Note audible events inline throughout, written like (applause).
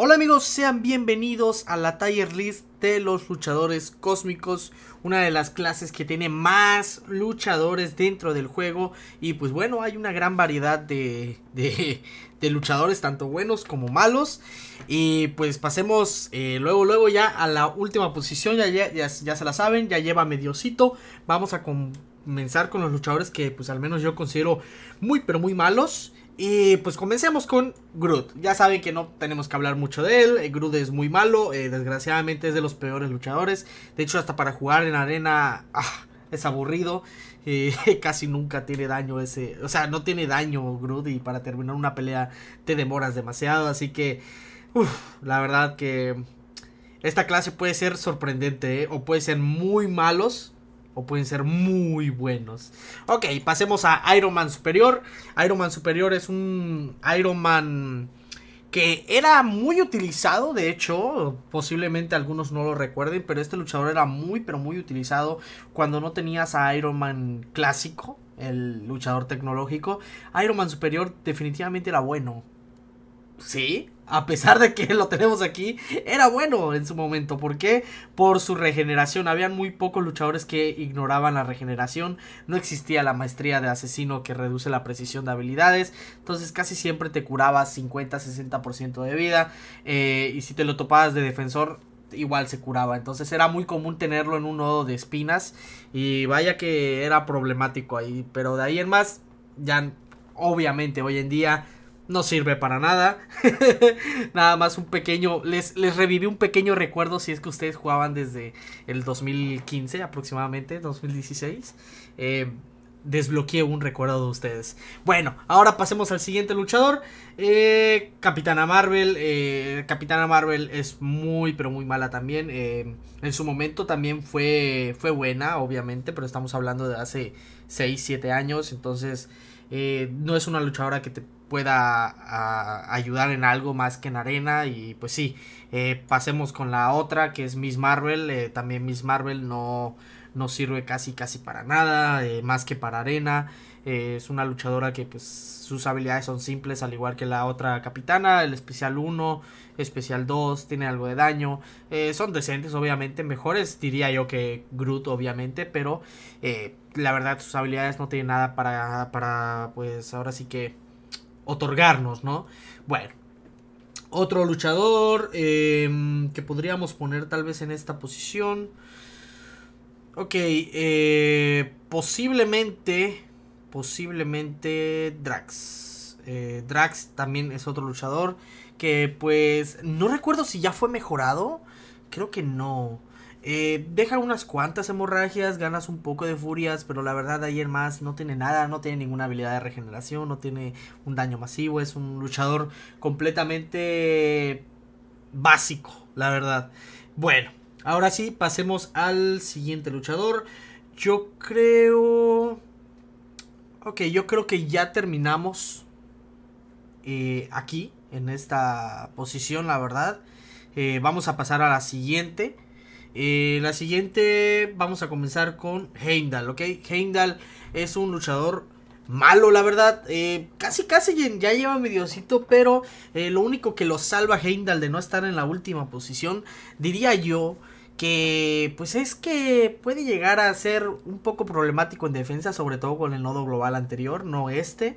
Hola amigos, sean bienvenidos a la Tier List de los luchadores cósmicos, una de las clases que tiene más luchadores dentro del juego y pues bueno, hay una gran variedad de, luchadores, tanto buenos como malos y pues pasemos eh, luego, luego ya a la última posición, ya, ya, se la saben, ya lleva mediocito, vamos a comenzar con los luchadores que pues al menos yo considero muy pero muy malos y pues comencemos con Groot. Ya saben que no tenemos que hablar mucho de él. Eh, Groot es muy malo. Eh, desgraciadamente es de los peores luchadores. De hecho, hasta para jugar en arena ah, es aburrido. Eh, (laughs) casi nunca tiene daño ese. O sea, no tiene daño Groot. Y para terminar una pelea te demoras demasiado. Así que, la verdad que esta clase puede ser sorprendente. o puede ser muy malos o pueden ser muy buenos. Ok, pasemos a Iron Man Superior. Iron Man Superior es un Iron Man que era muy utilizado, de hecho, posiblemente algunos no lo recuerden, pero este luchador era muy, pero muy utilizado cuando no tenías a Iron Man clásico, el luchador tecnológico. Iron Man Superior definitivamente era bueno. Sí, a pesar de que (laughs) lo tenemos aquí, era bueno en su momento. ¿Por qué? Por su regeneración. Habían muy pocos luchadores que ignoraban la regeneración. No existía la maestría de asesino que reduce la precisión de habilidades. Entonces casi siempre te curaba 50-60% de vida. Eh, y si te lo topabas de defensor, igual se curaba. Entonces era muy común tenerlo en un nodo de espinas. Y vaya que era problemático ahí. Pero de ahí en más, ya obviamente hoy en día no sirve para nada. (laughs) nada más un pequeño. Les, les reviví un pequeño recuerdo si es que ustedes jugaban desde el 2015 aproximadamente, 2016. Eh, desbloqueé un recuerdo de ustedes. Bueno, ahora pasemos al siguiente luchador. Eh, Capitana Marvel. Eh, Capitana Marvel es muy, pero muy mala también. en su momento también fue, fue buena, obviamente, pero estamos hablando de hace 6, 7 años. Entonces, no es una luchadora que te pueda ayudar en algo más que en arena y pues sí eh, pasemos con la otra que es Miss Marvel eh, también Miss Marvel no sirve casi casi para nada eh, más que para arena es una luchadora que pues sus habilidades son simples al igual que la otra capitana el especial 1 especial 2 tiene algo de daño son decentes obviamente mejores diría yo que Groot obviamente pero la verdad sus habilidades no tienen nada para para pues ahora sí que otorgarnos, ¿no? Bueno, otro luchador em, que podríamos poner tal vez en esta posición. Ok, eh, posiblemente, posiblemente Drax. Eh, Drax también es otro luchador que pues no recuerdo si ya fue mejorado. Creo que no. Eh, deja unas cuantas hemorragias, ganas un poco de furias, pero la verdad ayer más no tiene nada, no tiene ninguna habilidad de regeneración, no tiene un daño masivo, es un luchador completamente básico, la verdad. Bueno, ahora sí, pasemos al siguiente luchador. Yo creo... Ok, yo creo que ya terminamos eh, aquí, en esta posición, la verdad. Eh, vamos a pasar a la siguiente eh, la siguiente vamos a comenzar con Heimdall, ¿ok? Heimdall es un luchador malo, la verdad. Eh, casi, casi ya lleva mediocito, pero eh, lo único que lo salva Heimdall de no estar en la última posición, diría yo, que pues es que puede llegar a ser un poco problemático en defensa, sobre todo con el nodo global anterior, no este.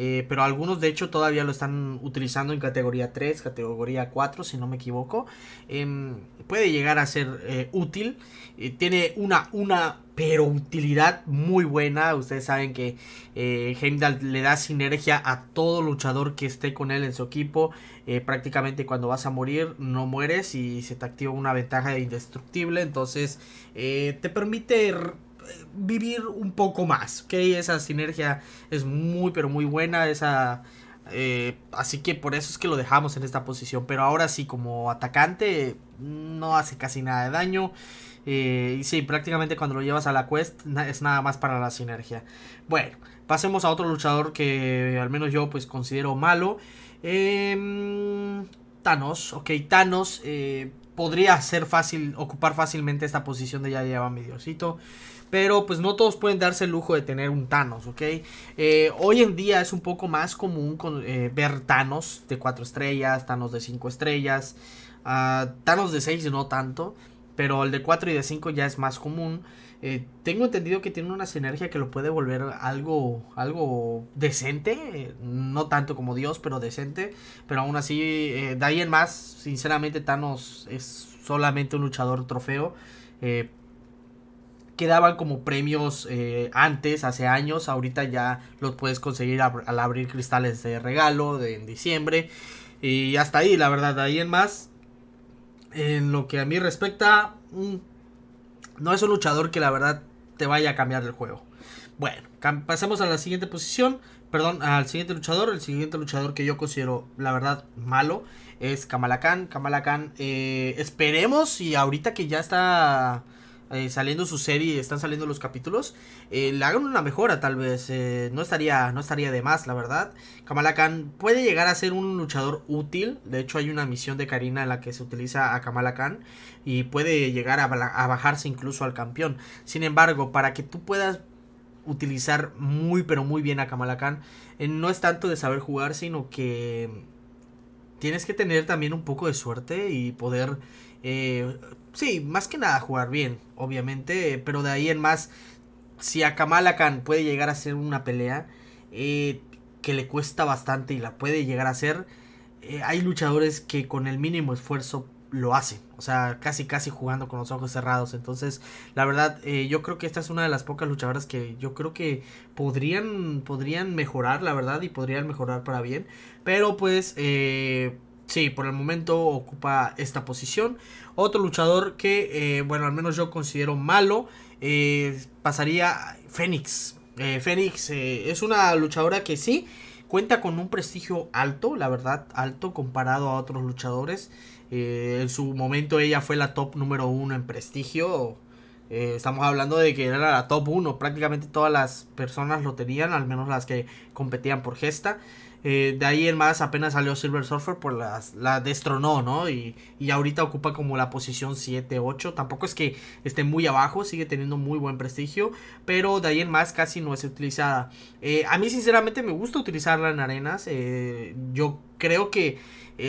Eh, pero algunos de hecho todavía lo están utilizando en categoría 3, categoría 4, si no me equivoco. Em, puede llegar a ser eh, útil. Eh, tiene una, una, pero utilidad muy buena. Ustedes saben que Heimdall le da sinergia a todo luchador que esté con él en su equipo. prácticamente cuando vas a morir no mueres y se te activa una ventaja indestructible. Entonces te permite vivir un poco más, ¿ok? Esa sinergia es muy, pero muy buena, esa... Eh, así que por eso es que lo dejamos en esta posición. Pero ahora sí, como atacante, no hace casi nada de daño. Eh, y sí, prácticamente cuando lo llevas a la quest es nada más para la sinergia. Bueno, pasemos a otro luchador que al menos yo pues considero malo. Em, Thanos, ok, Thanos eh, podría ser fácil, ocupar fácilmente esta posición de ya lleva mi diosito. Pero pues no todos pueden darse el lujo de tener un Thanos, ¿ok? Eh, hoy en día es un poco más común eh, ver Thanos de 4 estrellas, Thanos de 5 estrellas, ah, Thanos de 6 no tanto, pero el de 4 y de 5 ya es más común. Eh, tengo entendido que tiene una sinergia que lo puede volver algo, algo decente, no tanto como Dios, pero decente. Pero aún así, de ahí en más, sinceramente Thanos es solamente un luchador trofeo. Quedaban daban como premios eh, antes, hace años. Ahorita ya los puedes conseguir al abrir cristales de regalo de, en diciembre. Y hasta ahí, la verdad, ahí en más. En lo que a mí respecta, mm, no es un luchador que la verdad te vaya a cambiar el juego. Bueno, pasemos a la siguiente posición. Perdón, al siguiente luchador. El siguiente luchador que yo considero, la verdad, malo es Kamala Khan. Eh, esperemos y ahorita que ya está eh, saliendo su serie, están saliendo los capítulos, eh, le hagan una mejora tal vez. Eh, no, estaría, no estaría de más, la verdad. Kamala Khan puede llegar a ser un luchador útil. De hecho, hay una misión de Karina en la que se utiliza a Kamala Khan y puede llegar a, bajarse incluso al campeón. Sin embargo, para que tú puedas utilizar muy pero muy bien a Kamala Khan, no es tanto de saber jugar, sino que tienes que tener también un poco de suerte y poder sí, más que nada jugar bien, obviamente, pero de ahí en más, si a Kamala puede llegar a ser una pelea eh, que le cuesta bastante y la puede llegar a hacer, eh, hay luchadores que con el mínimo esfuerzo lo hacen, o sea, casi casi jugando con los ojos cerrados, entonces la verdad eh, yo creo que esta es una de las pocas luchadoras que yo creo que podrían podrían mejorar la verdad y podrían mejorar para bien, pero pues Sí, por el momento ocupa esta posición. Otro luchador que, eh, bueno, al menos yo considero malo, eh, pasaría Fénix. Eh, Fénix es una luchadora que sí cuenta con un prestigio alto, la verdad, alto comparado a otros luchadores. en su momento ella fue la top número uno en prestigio. estamos hablando de que era la top uno. Prácticamente todas las personas lo tenían, al menos las que competían por gesta. Eh, de ahí en más apenas salió Silver Surfer, pues la, la destronó, ¿no? Y, ahorita ocupa como la posición 7-8. Tampoco es que esté muy abajo, sigue teniendo muy buen prestigio. Pero de ahí en más casi no es utilizada. Eh, a mí sinceramente me gusta utilizarla en arenas. Eh, yo creo que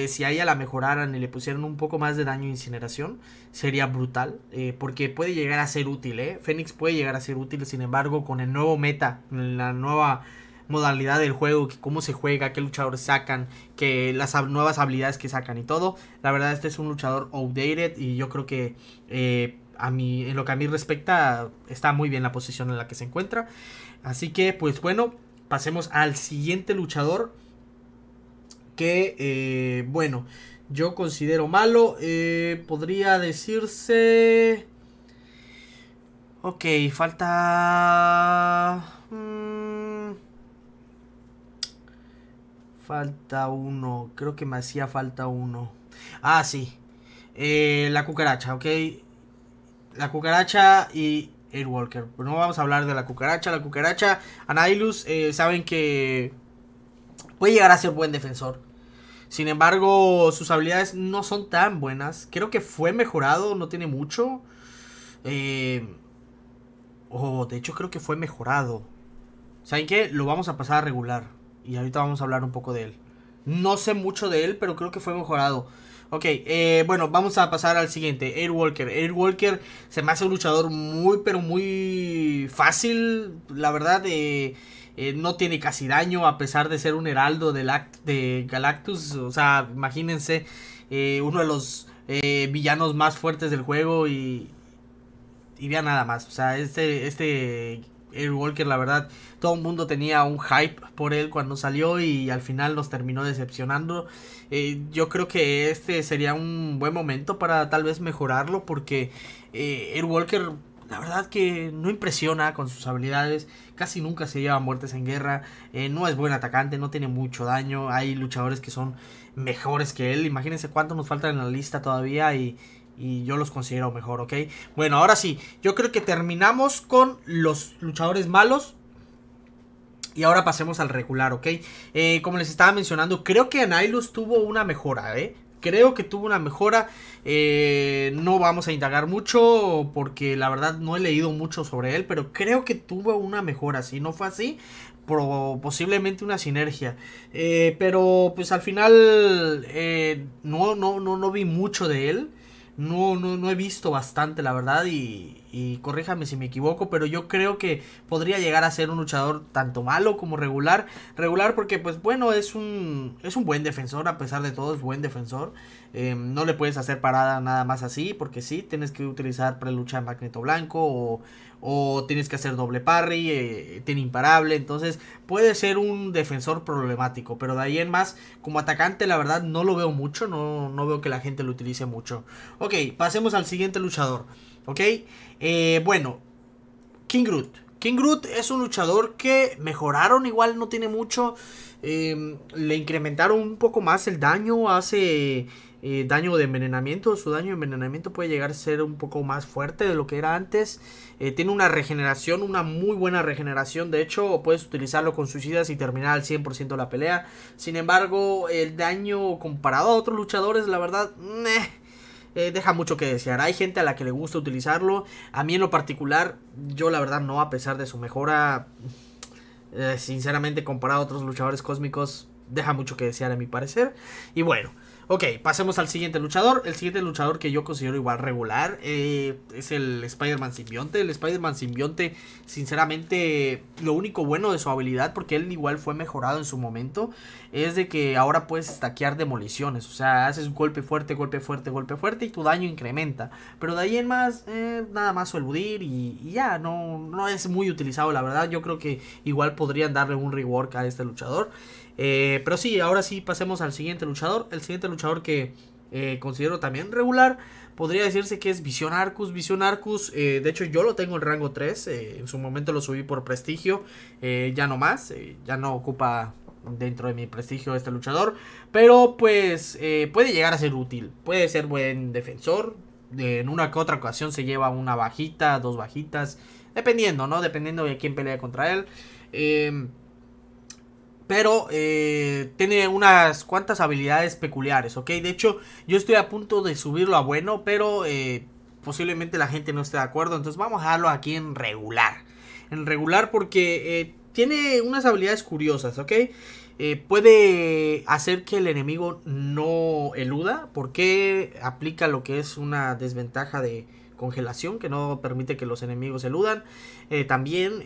si a ella la mejoraran y le pusieran un poco más de daño e incineración, sería brutal. porque puede llegar a ser útil, ¿eh? Fénix puede llegar a ser útil. Sin embargo, con el nuevo meta, la nueva modalidad del juego, cómo se juega, qué luchadores sacan, que las nuevas habilidades que sacan y todo. La verdad, este es un luchador outdated y yo creo que eh, a mí, en lo que a mí respecta, está muy bien la posición en la que se encuentra. Así que, pues bueno, pasemos al siguiente luchador. Que, eh, bueno, yo considero malo. Eh, podría decirse... Ok, falta... Mm, falta uno. Creo que me hacía falta uno. Ah, sí. Eh, la cucaracha, ¿ok? La cucaracha y el Walker. Pues no vamos a hablar de la cucaracha. La cucaracha, Anailus, eh, saben que puede llegar a ser buen defensor. Sin embargo, sus habilidades no son tan buenas. Creo que fue mejorado, no tiene mucho. Eh, oh, de hecho creo que fue mejorado. ¿Saben qué? Lo vamos a pasar a regular y ahorita vamos a hablar un poco de él. No sé mucho de él, pero creo que fue mejorado. Ok, eh, bueno, vamos a pasar al siguiente, Air Walker. Air Walker se me hace un luchador muy, pero muy fácil, la verdad. Eh, eh, no tiene casi daño a pesar de ser un heraldo de Galactus. O sea, imagínense, uno de los villanos más fuertes del juego y... Y ya nada más, o sea, este, este Air Walker, la verdad, todo el mundo tenía un hype por él cuando salió y al final nos terminó decepcionando. Eh, yo creo que este sería un buen momento para tal vez mejorarlo porque eh, Walker la verdad que no impresiona con sus habilidades, casi nunca se lleva muertes en guerra, eh, no es buen atacante, no tiene mucho daño, hay luchadores que son mejores que él, imagínense cuánto nos falta en la lista todavía y, y yo los considero mejor, ¿ok? Bueno, ahora sí, yo creo que terminamos con los luchadores malos. Y ahora pasemos al regular, ¿ok? Eh, como les estaba mencionando, creo que Anailus tuvo una mejora, ¿eh? Creo que tuvo una mejora. Eh, no vamos a indagar mucho porque la verdad no he leído mucho sobre él, pero creo que tuvo una mejora. Si no fue así, posiblemente una sinergia. Eh, pero pues al final no, no, no vi mucho de él no, no, no he visto bastante, la verdad, y, y corríjame si me equivoco, pero yo creo que podría llegar a ser un luchador tanto malo como regular. Regular porque, pues bueno, es un, es un buen defensor, a pesar de todo, es buen defensor. Em, no le puedes hacer parada nada más así, porque sí, tienes que utilizar prelucha magneto blanco o, tienes que hacer doble parry, eh, tiene imparable, entonces puede ser un defensor problemático, pero de ahí en más, como atacante la verdad no lo veo mucho, no, no veo que la gente lo utilice mucho. Ok, pasemos al siguiente luchador. ¿Ok? Eh, bueno, King Groot. King Groot es un luchador que mejoraron, igual no tiene mucho. Em, le incrementaron un poco más el daño, hace eh, daño de envenenamiento. Su daño de envenenamiento puede llegar a ser un poco más fuerte de lo que era antes. Eh, tiene una regeneración, una muy buena regeneración. De hecho, puedes utilizarlo con suicidas y terminar al 100% la pelea. Sin embargo, el daño comparado a otros luchadores, la verdad, eh, deja mucho que desear. Hay gente a la que le gusta utilizarlo. A mí en lo particular, yo la verdad no, a pesar de su mejora, eh, sinceramente comparado a otros luchadores cósmicos, deja mucho que desear a mi parecer. Y bueno. Ok, pasemos al siguiente luchador. El siguiente luchador que yo considero igual regular eh, es el Spider-Man simbionte. El Spider-Man simbionte, sinceramente, lo único bueno de su habilidad, porque él igual fue mejorado en su momento, es de que ahora puedes taquear demoliciones. O sea, haces un golpe fuerte, golpe fuerte, golpe fuerte y tu daño incrementa. Pero de ahí en más, eh, nada más sueludir y, ya, no, no es muy utilizado, la verdad. Yo creo que igual podrían darle un rework a este luchador. Eh, pero sí, ahora sí pasemos al siguiente luchador. El siguiente luchador que eh, considero también regular. Podría decirse que es Vision Arcus. Vision Arcus, eh, de hecho yo lo tengo en rango 3. en su momento lo subí por prestigio. ya no más. ya no ocupa dentro de mi prestigio este luchador. Pero pues puede llegar a ser útil. Puede ser buen defensor. en una que otra ocasión se lleva una bajita, dos bajitas. Dependiendo, ¿no? Dependiendo de quién pelea contra él. Eh, pero eh, tiene unas cuantas habilidades peculiares, ¿ok? De hecho, yo estoy a punto de subirlo a bueno, pero eh, posiblemente la gente no esté de acuerdo, entonces vamos a darlo aquí en regular. En regular porque eh, tiene unas habilidades curiosas, ¿ok? puede hacer que el enemigo no eluda, porque aplica lo que es una desventaja de congelación que no permite que los enemigos eludan. también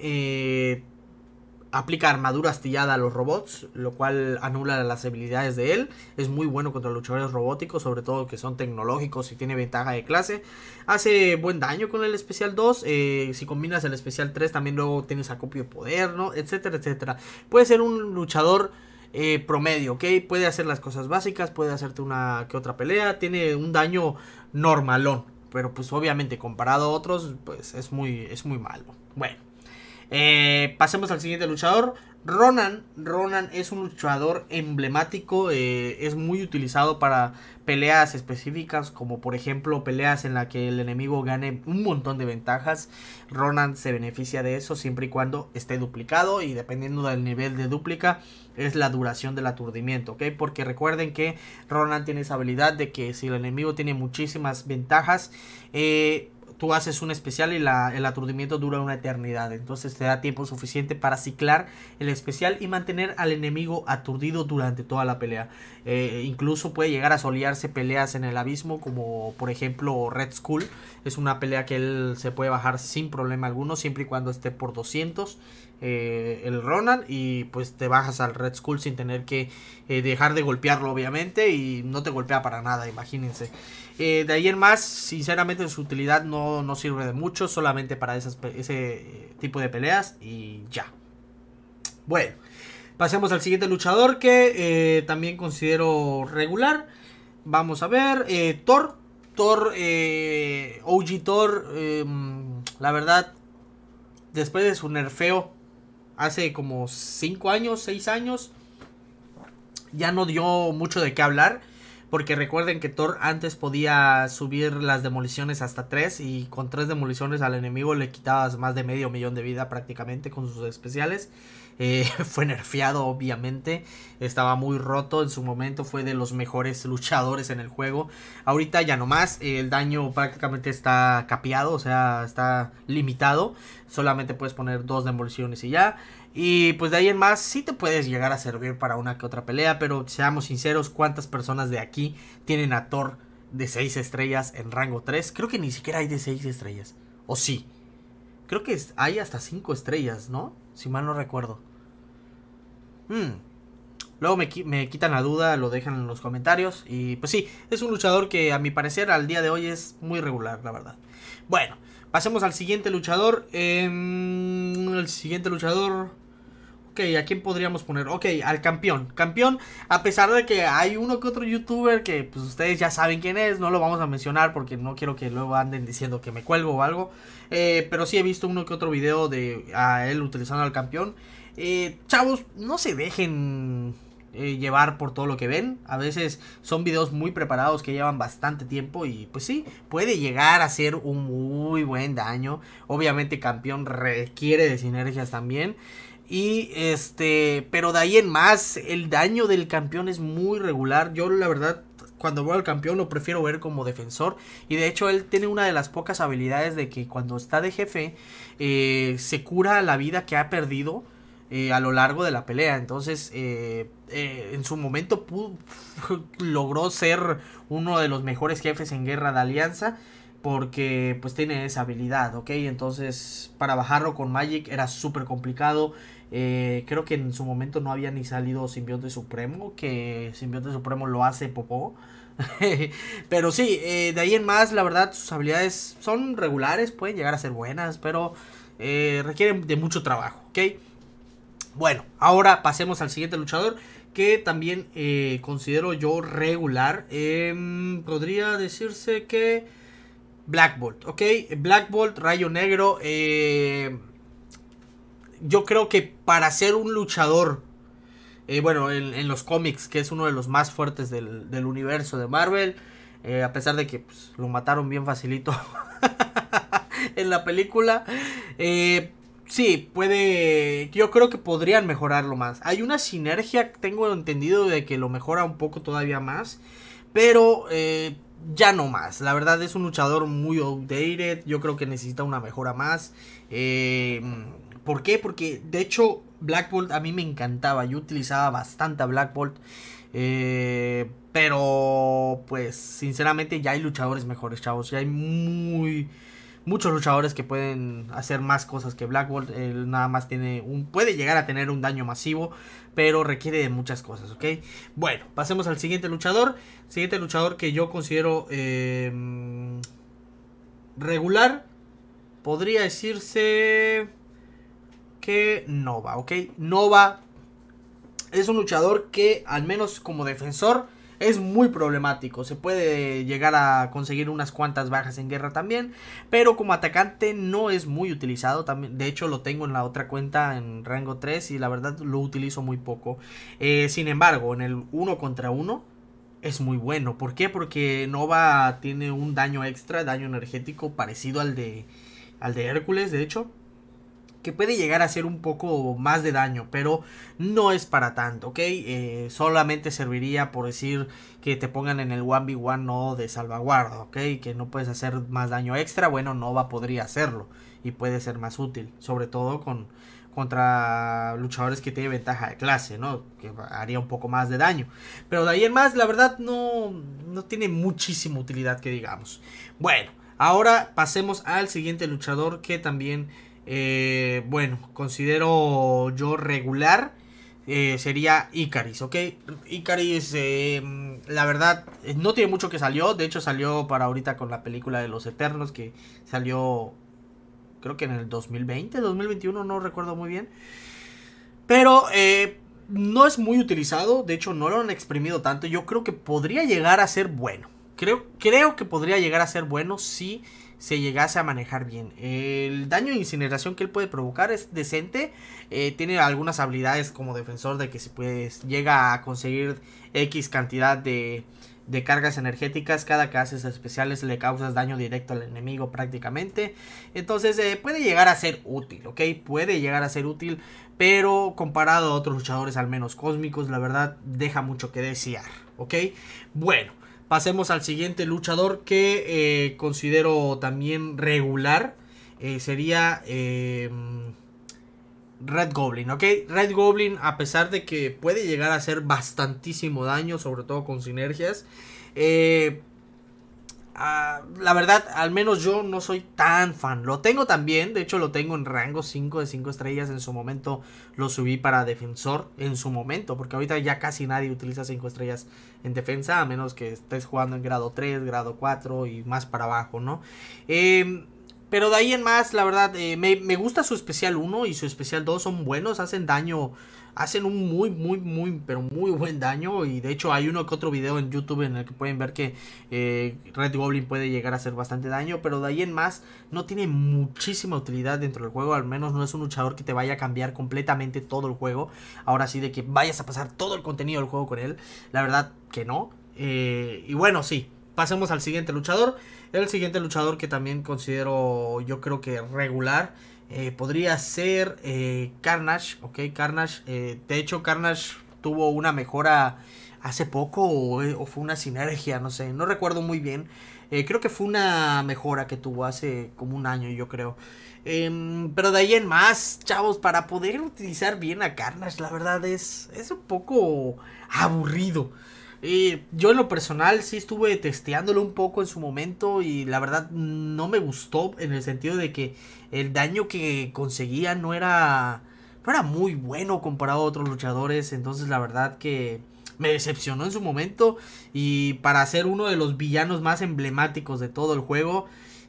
aplica armadura astillada a los robots, lo cual anula las habilidades de él. Es muy bueno contra luchadores robóticos, sobre todo que son tecnológicos y tiene ventaja de clase. Hace buen daño con el especial 2. Eh, si combinas el especial 3 también luego tienes acopio de poder, ¿no? Etcétera, etcétera. Puede ser un luchador... Eh, promedio, ¿ok? Puede hacer las cosas básicas, puede hacerte una que otra pelea, tiene un daño normalón, pero pues obviamente comparado a otros, pues es muy, es muy malo. Bueno. Eh, pasemos al siguiente luchador. Ronan, Ronan es un luchador emblemático, eh, es muy utilizado para peleas específicas, como por ejemplo peleas en las que el enemigo gane un montón de ventajas. Ronan se beneficia de eso siempre y cuando esté duplicado y dependiendo del nivel de duplica es la duración del aturdimiento, Porque recuerden que Ronan tiene esa habilidad de que si el enemigo tiene muchísimas ventajas, eh, tú haces un especial y la, el aturdimiento dura una eternidad. Entonces te da tiempo suficiente para ciclar el especial y mantener al enemigo aturdido durante toda la pelea. Eh, incluso puede llegar a solearse peleas en el abismo, como por ejemplo Red Skull. Es una pelea que él se puede bajar sin problema alguno, siempre y cuando esté por 200 eh, el Ronan. Y pues te bajas al Red Skull sin tener que eh, dejar de golpearlo, obviamente. Y no te golpea para nada, imagínense. Eh, de ahí en más, sinceramente su utilidad no, sirve de mucho, solamente para ese eh, tipo de peleas y ya. Bueno, pasemos al siguiente luchador que eh, también considero regular. Vamos a ver, Thor. Thor, OG Thor, em, la verdad, después de su nerfeo hace como 5 años, 6 años, ya no dio mucho de qué hablar. Porque recuerden que Thor antes podía subir las demoliciones hasta 3 y con 3 demoliciones al enemigo le quitabas más de medio millón de vida prácticamente con sus especiales. Eh, (laughs) fue nerfeado obviamente, estaba muy roto en su momento, fue de los mejores (laughs) luchadores en el juego. Ahorita ya no más, el daño prácticamente está capeado, o sea, está limitado. Solamente puedes poner dos demoliciones y ya. Y pues de ahí en más sí te puedes llegar a servir para una que otra pelea, pero seamos sinceros, ¿cuántas personas de aquí tienen a Thor de 6 estrellas en rango 3? Creo que ni siquiera hay de 6 estrellas, o sí. Creo que hay hasta 5 estrellas, ¿no? Si mal no recuerdo. Hmm. Luego me, me quitan la duda, lo dejan en los comentarios. Y pues sí, es un luchador que a mi parecer al día de hoy es muy regular, la verdad. Bueno, pasemos al siguiente luchador. Em, el siguiente luchador ok, ¿a quién podríamos poner? Ok, al campeón. Campeón, a pesar de que hay uno que otro youtuber que pues ustedes ya saben quién es, no lo vamos a mencionar porque no quiero que luego anden diciendo que me cuelgo o algo. Eh, pero sí he visto uno que otro video de a él utilizando al campeón. Eh, chavos, no se dejen eh, llevar por todo lo que ven. A veces son videos muy preparados que llevan bastante tiempo y pues sí, puede llegar a ser un muy buen daño. Obviamente campeón requiere de sinergias también. Y este, pero de ahí en más, el daño del campeón es muy regular. Yo la verdad, cuando veo al campeón lo prefiero ver como defensor. Y de hecho él tiene una de las pocas habilidades de que cuando está de jefe, eh, se cura la vida que ha perdido. Eh, a lo largo de la pelea. Entonces, eh, en su momento (laughs) logró ser uno de los mejores jefes en guerra de alianza porque pues tiene esa habilidad, ¿ok? Entonces para bajarlo con Magic era súper complicado. Eh, creo que en su momento no había ni salido Simbionte Supremo, que Simbionte Supremo lo hace Popó. (laughs) pero sí, eh, de ahí en más, la verdad, sus habilidades son regulares, pueden llegar a ser buenas, pero eh, requieren de mucho trabajo, ¿ok? Bueno, ahora pasemos al siguiente luchador, que también considero yo regular. Em, podría decirse que... Black Bolt, ¿ok? Black Bolt, Rayo Negro. Eh, yo creo que para ser un luchador, eh, bueno, en, los cómics, que es uno de los más fuertes del, universo de Marvel, eh, a pesar de que pues, lo mataron bien facilito (laughs) en la película, sí, puede, yo creo que podrían mejorarlo más. Hay una sinergia, tengo entendido, de que lo mejora un poco todavía más, pero ya no más. La verdad es un luchador muy outdated. Yo creo que necesita una mejora más. Em, ¿Por qué? Porque de hecho Black Bolt a mí me encantaba. Yo utilizaba bastante a Black Bolt. Eh, pero pues sinceramente ya hay luchadores mejores, chavos. Ya hay muy... Muchos luchadores que pueden hacer más cosas que Black Bolt. Él nada más tiene un. puede llegar a tener un daño masivo pero requiere de muchas cosas, ¿ok? Bueno, pasemos al siguiente luchador. Siguiente luchador que yo considero em, regular. Podría decirse que Nova, ¿ok? Nova es un luchador que, al menos como defensor, es muy problemático. Se puede llegar a conseguir unas cuantas bajas en guerra también, pero como atacante no es muy utilizado. También, de hecho, lo tengo en la otra cuenta en rango 3 y la verdad lo utilizo muy poco. Eh, sin embargo, en el 1 contra 1 es muy bueno. ¿Por qué? Porque Nova tiene un daño extra, daño energético parecido al de, al de Hércules, de hecho que puede llegar a hacer un poco más de daño, pero no es para tanto, ¿ok? Eh, solamente serviría por decir que te pongan en el 1v1 no de salvaguarda, ¿ok? Que no puedes hacer más daño extra, bueno, Nova podría hacerlo y puede ser más útil, sobre todo con contra luchadores que tienen ventaja de clase, ¿no? Que haría un poco más de daño. Pero de ahí en más, la verdad, no, no tiene muchísima utilidad que digamos. Bueno, ahora pasemos al siguiente luchador que también eh, bueno, considero yo regular. Eh, sería Icaris, ¿ok? Icaris, eh, la verdad, no tiene mucho que salió. De hecho, salió para ahorita con la película de los Eternos que salió, creo que en el 2020, 2021, no recuerdo muy bien. Pero no es muy utilizado. De hecho, no lo han exprimido tanto. Yo creo que podría llegar a ser bueno. Creo, creo que podría llegar a ser bueno si se llegase a manejar bien. El daño e incineración que él puede provocar es decente. Eh, tiene algunas habilidades como defensor de que si puedes llega a conseguir X cantidad de, de cargas energéticas. Cada que haces especiales le causas daño directo al enemigo prácticamente. Entonces eh, puede llegar a ser útil, ¿ok? Puede llegar a ser útil. Pero comparado a otros luchadores al menos cósmicos, la verdad deja mucho que desear, ¿ok? Bueno. Pasemos al siguiente luchador que eh, considero también regular. Eh, sería em, Red Goblin, ¿ok? Red Goblin, a pesar de que puede llegar a hacer bastantísimo daño, sobre todo con sinergias, eh, Ah, la verdad, al menos yo no soy tan fan. Lo tengo también, de hecho lo tengo en rango 5 de 5 estrellas. En su momento lo subí para defensor, en su momento, porque ahorita ya casi nadie utiliza 5 estrellas en defensa, a menos que estés jugando en grado 3, grado 4 y más para abajo, ¿no? Em, pero de ahí en más, la verdad, eh, me, me, gusta su especial 1 y su especial 2 son buenos, hacen daño hacen un muy, muy, muy, pero muy buen daño. Y de hecho hay uno que otro video en YouTube en el que pueden ver que eh, Red Goblin puede llegar a hacer bastante daño. Pero de ahí en más no tiene muchísima utilidad dentro del juego. Al menos no es un luchador que te vaya a cambiar completamente todo el juego. Ahora sí de que vayas a pasar todo el contenido del juego con él. La verdad que no. Eh, y bueno, sí, pasemos al siguiente luchador. El siguiente luchador que también considero yo creo que regular eh, podría ser eh, Carnage, ok, Carnage. Eh, de hecho, Carnage tuvo una mejora hace poco o, fue una sinergia, no sé, no recuerdo muy bien. creo que fue una mejora que tuvo hace como un año, yo creo. Em, pero de ahí en más, chavos, para poder utilizar bien a Carnage, la verdad es, es un poco aburrido. Eh, yo en lo personal sí estuve testeándolo un poco en su momento y la verdad no me gustó en el sentido de que el daño que conseguía no era, no era muy bueno comparado a otros luchadores. Entonces la verdad que me decepcionó en su momento y para ser uno de los villanos más emblemáticos de todo el juego.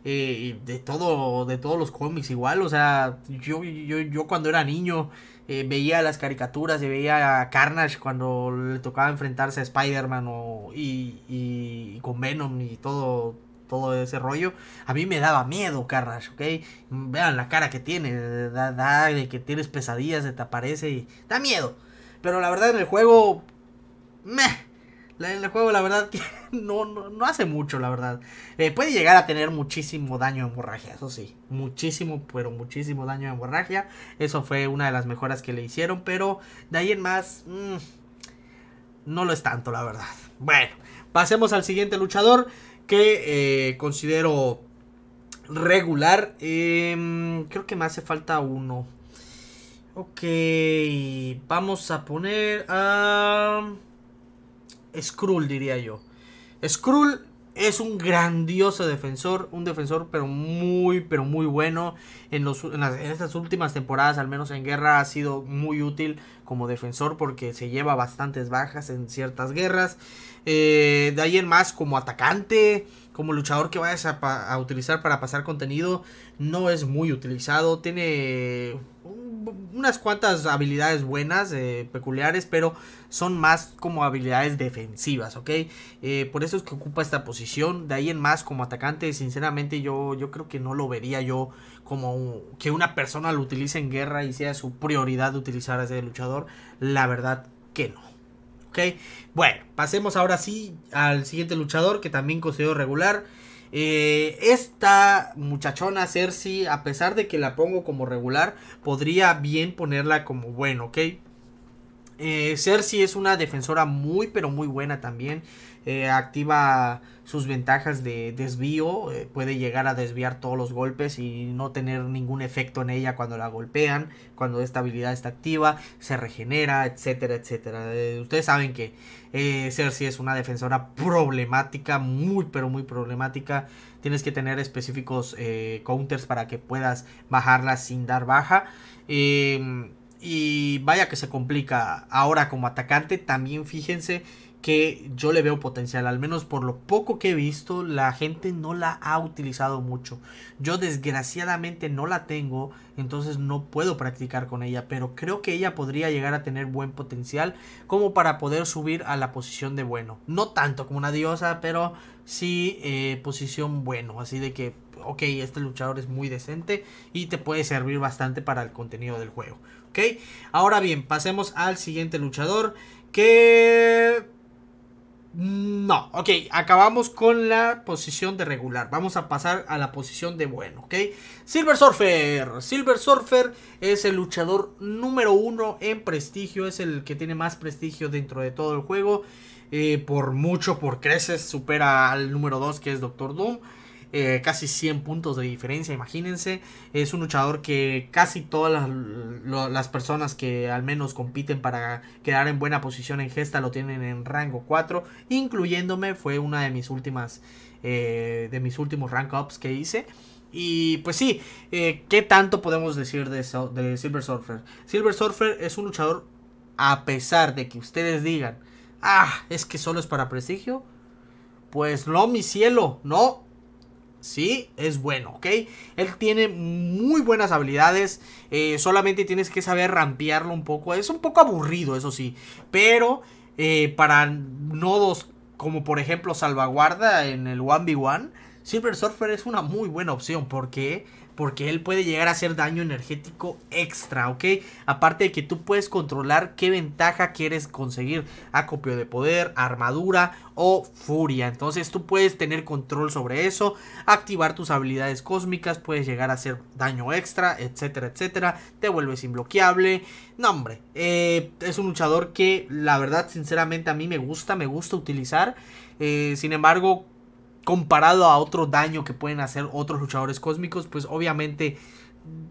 Eh, de todo de todos los cómics igual o sea yo, yo, yo cuando era niño eh, veía las caricaturas y veía a Carnage cuando le tocaba enfrentarse a Spider-Man y, y, con Venom y todo, todo ese rollo. A mí me daba miedo Carnage, ¿ok? Vean la cara que tiene, da, de que tienes pesadillas, se te aparece y da miedo. Pero la verdad en el juego... Meh en El juego, la verdad, (laughs) que no, no, hace mucho, la verdad. Eh, puede llegar a tener muchísimo daño de hemorragia, eso sí. Muchísimo, pero muchísimo daño de hemorragia. Eso fue una de las mejoras que le hicieron, pero de ahí en más, mm, no lo es tanto, la verdad. Bueno, pasemos al siguiente luchador que eh, considero regular. Em, creo que me hace falta uno. Ok, vamos a poner a... Skrull, diría yo. Skrull es un grandioso defensor, un defensor pero muy, pero muy bueno. En, estas últimas temporadas, al menos en guerra, ha sido muy útil como defensor porque se lleva bastantes bajas en ciertas guerras. Eh, de ahí en más, como atacante, como luchador que vayas a, utilizar para pasar contenido, no es muy utilizado. Tiene unas cuantas habilidades buenas, eh, peculiares, pero son más como habilidades defensivas, ¿ok? Eh, por eso es que ocupa esta posición. De ahí en más, como atacante, sinceramente yo, yo creo que no lo vería yo como que una persona lo utilice en guerra y sea su prioridad utilizar a ese luchador. La verdad que no. ¿Ok? Bueno, pasemos ahora sí al siguiente luchador que también considero regular. Eh, esta muchachona Cersei, a pesar de que la pongo como regular, podría bien ponerla como bueno, ¿ok? Eh, Cersei es una defensora muy pero muy buena también. Eh, activa sus ventajas de desvío, eh, puede llegar a desviar todos los golpes y no tener ningún efecto en ella cuando la golpean, cuando esta habilidad está activa, se regenera, etcétera, etcétera. Eh, ustedes saben que Cersei es una defensora problemática, muy pero muy problemática. Tienes que tener específicos counters para que puedas bajarla sin dar baja. Em, y vaya que se complica ahora como atacante. También fíjense que yo le veo potencial, al menos por lo poco que he visto, la gente no la ha utilizado mucho. Yo desgraciadamente no la tengo, entonces no puedo practicar con ella, pero creo que ella podría llegar a tener buen potencial como para poder subir a la posición de bueno. No tanto como una diosa, pero sí eh, posición bueno, así de que, ok, este luchador es muy decente y te puede servir bastante para el contenido del juego. ¿Ok? Ahora bien, pasemos al siguiente luchador que no, ok, acabamos con la posición de regular. Vamos a pasar a la posición de bueno, ok. Silver Surfer. Silver Surfer es el luchador número uno en prestigio. Es el que tiene más prestigio dentro de todo el juego. Eh, por mucho, por creces, supera al número dos que es Doctor Doom. Eh, casi 100 puntos de diferencia, imagínense. Es un luchador que casi todas las, personas que al menos compiten para quedar en buena posición en gesta lo tienen en rango 4, incluyéndome, fue una de mis últimas, eh, de mis últimos rank ups que hice. Y pues sí, eh, ¿qué tanto podemos decir de, de Silver Surfer? Silver Surfer es un luchador, a pesar de que ustedes digan, ah, es que solo es para prestigio, pues no, mi cielo, no, sí, es bueno, ¿ok? Él tiene muy buenas habilidades, eh, solamente tienes que saber rampearlo un poco. Es un poco aburrido, eso sí, pero eh, para nodos como por ejemplo salvaguarda en el 1v1, Silver Surfer es una muy buena opción porque porque él puede llegar a hacer daño energético extra, ¿ok? Aparte de que tú puedes controlar qué ventaja quieres conseguir, acopio de poder, armadura o furia. Entonces tú puedes tener control sobre eso, activar tus habilidades cósmicas, puedes llegar a hacer daño extra, etcétera, etcétera. Te vuelves imbloqueable. No, hombre, eh, es un luchador que la verdad, sinceramente, a mí me gusta, me gusta utilizar. Eh, sin embargo, comparado a otro daño que pueden hacer otros luchadores cósmicos, pues obviamente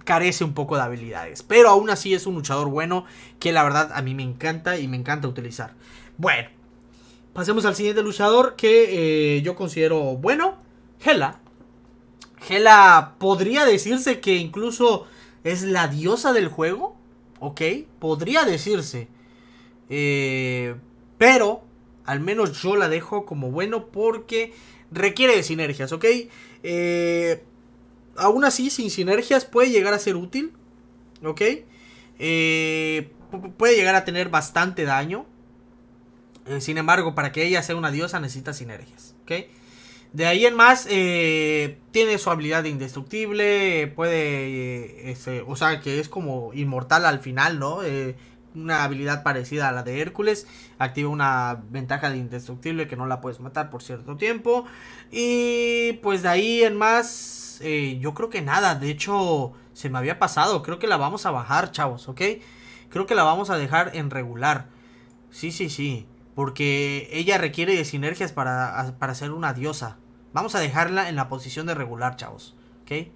carece un poco de habilidades. Pero aún así es un luchador bueno que la verdad a mí me encanta y me encanta utilizar. Bueno, pasemos al siguiente luchador que eh, yo considero bueno, Hela. Hela podría decirse que incluso es la diosa del juego, ¿ok? Podría decirse. Eh, pero al menos yo la dejo como bueno porque requiere de sinergias, ¿ok? Eh, aún así, sin sinergias puede llegar a ser útil, ¿ok? Eh, puede llegar a tener bastante daño. Eh, sin embargo, para que ella sea una diosa necesita sinergias, ¿ok? De ahí en más, tiene su habilidad indestructible, puede, este, o sea, que es como inmortal al final, ¿no? una habilidad parecida a la de Hércules. Activa una ventaja de indestructible que no la puedes matar por cierto tiempo. Y pues de ahí en más, eh, yo creo que nada. De hecho, se me había pasado. Creo que la vamos a bajar, chavos, ¿ok? Creo que la vamos a dejar en regular. Sí, sí, sí. Porque ella requiere de sinergias para, para ser una diosa. Vamos a dejarla en la posición de regular, chavos. ¿Ok?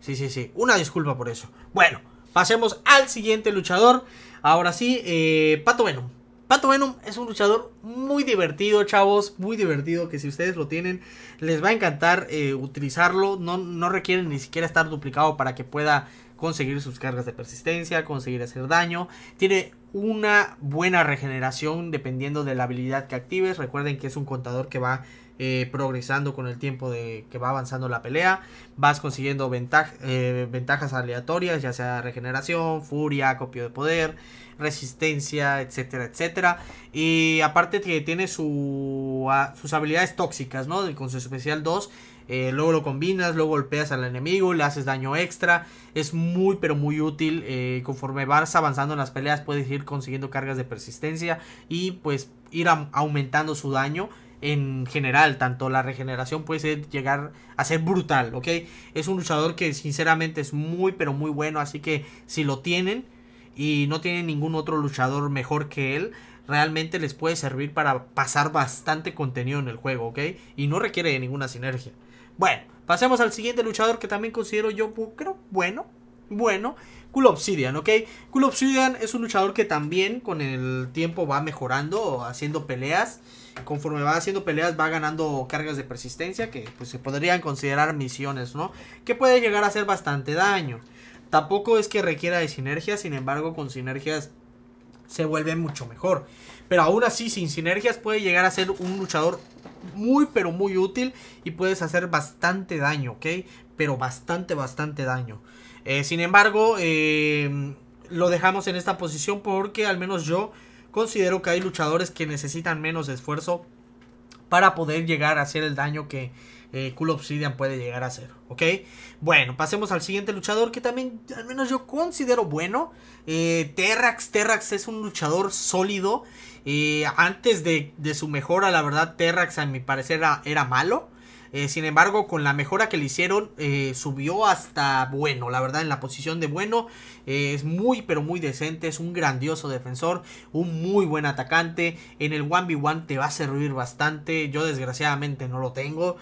Sí, sí, sí. Una disculpa por eso. Bueno, pasemos al siguiente luchador. Ahora sí, eh, Pato Venom. Pato Venom es un luchador muy divertido, chavos, muy divertido, que si ustedes lo tienen, les va a encantar eh, utilizarlo. No, no requieren ni siquiera estar duplicado para que pueda conseguir sus cargas de persistencia, conseguir hacer daño. Tiene una buena regeneración dependiendo de la habilidad que actives. Recuerden que es un contador que va eh, progresando con el tiempo de que va avanzando la pelea, vas consiguiendo eh, ventajas aleatorias, ya sea regeneración, furia, copio de poder, resistencia, etcétera, etcétera. Y aparte que tiene sus habilidades tóxicas, ¿no? Con su especial 2. Eh, luego lo combinas, luego golpeas al enemigo, le haces daño extra. Es muy, pero muy útil. conforme vas avanzando en las peleas, puedes ir consiguiendo cargas de persistencia y pues ir aumentando su daño en general, tanto la regeneración puede llegar a ser brutal, ¿ok? Es un luchador que sinceramente es muy, pero muy bueno, así que si lo tienen y no tienen ningún otro luchador mejor que él, realmente les puede servir para pasar bastante contenido en el juego, ¿ok? Y no requiere de ninguna sinergia. Bueno, pasemos al siguiente luchador que también considero yo, creo, bueno, bueno, Cool Obsidian, ¿ok? Cool Obsidian es un luchador que también con el tiempo va mejorando, haciendo peleas conforme va haciendo peleas va ganando cargas de persistencia que pues, se podrían considerar misiones, ¿no? Que puede llegar a hacer bastante daño. Tampoco es que requiera de sinergias, sin embargo con sinergias se vuelve mucho mejor. Pero aún así, sin sinergias puede llegar a ser un luchador muy pero muy útil y puedes hacer bastante daño, ¿ok? Pero bastante, bastante daño. Eh, sin embargo, eh, lo dejamos en esta posición porque al menos yo Considero que hay luchadores que necesitan menos esfuerzo para poder llegar a hacer el daño que eh, Cool Obsidian puede llegar a hacer, ¿ok? Bueno, pasemos al siguiente luchador que también al menos yo considero bueno. Eh, Terrax, Terrax es un luchador sólido. Eh, antes de, su mejora, la verdad, Terrax a mi parecer era malo. Eh, sin embargo, con la mejora que le hicieron, eh, subió hasta bueno, la verdad, en la posición de bueno. Eh, es muy, pero muy decente, es un grandioso defensor, un muy buen atacante. En el 1v1 te va a servir bastante. Yo desgraciadamente no lo tengo,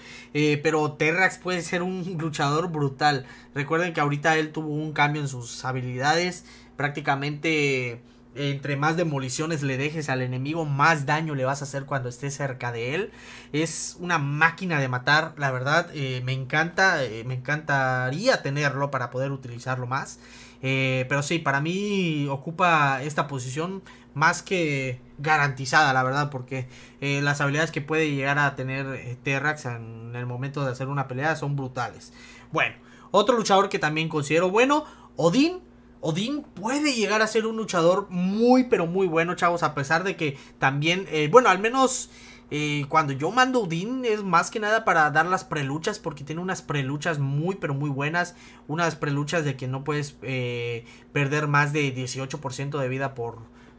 pero Terrax puede ser un (laughs) luchador brutal. Recuerden que ahorita él tuvo un cambio en sus habilidades, prácticamente entre más demoliciones le dejes al enemigo, más daño le vas a hacer cuando estés cerca de él. Es una máquina de matar, la verdad, eh, me encanta, eh, me encantaría tenerlo para poder utilizarlo más. Eh, pero sí, para mí ocupa esta posición más que garantizada, la verdad, porque las habilidades que puede llegar a tener Terrax en el momento de hacer una pelea son brutales. Bueno, otro luchador que también considero bueno, Odín. Odín puede llegar a ser un luchador muy, pero muy bueno, chavos. A pesar de que también, eh, bueno, al menos eh, cuando yo mando Odín es más que nada para dar las preluchas, porque tiene unas preluchas muy, pero muy buenas. Unas preluchas de que no puedes eh, perder más de 18% de vida por,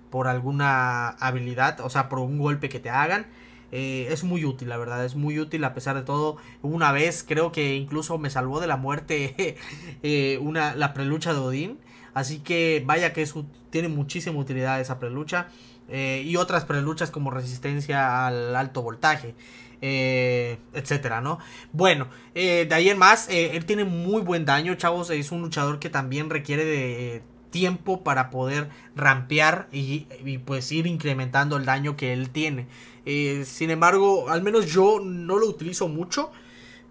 por alguna habilidad, o sea, por un golpe que te hagan. es muy útil, la verdad, es muy útil a pesar de todo. Una vez creo que incluso me salvó de la muerte (laughs) una, la prelucha de Odín. Así que vaya que tiene muchísima utilidad esa prelucha. Eh, y otras preluchas como resistencia al alto voltaje. Eh, etcétera, ¿no? Bueno, eh, de ahí en más, él tiene muy buen daño, chavos. Es un luchador que también requiere de tiempo para poder rampear y, pues ir incrementando el daño que él tiene. sin embargo, al menos yo no lo utilizo mucho,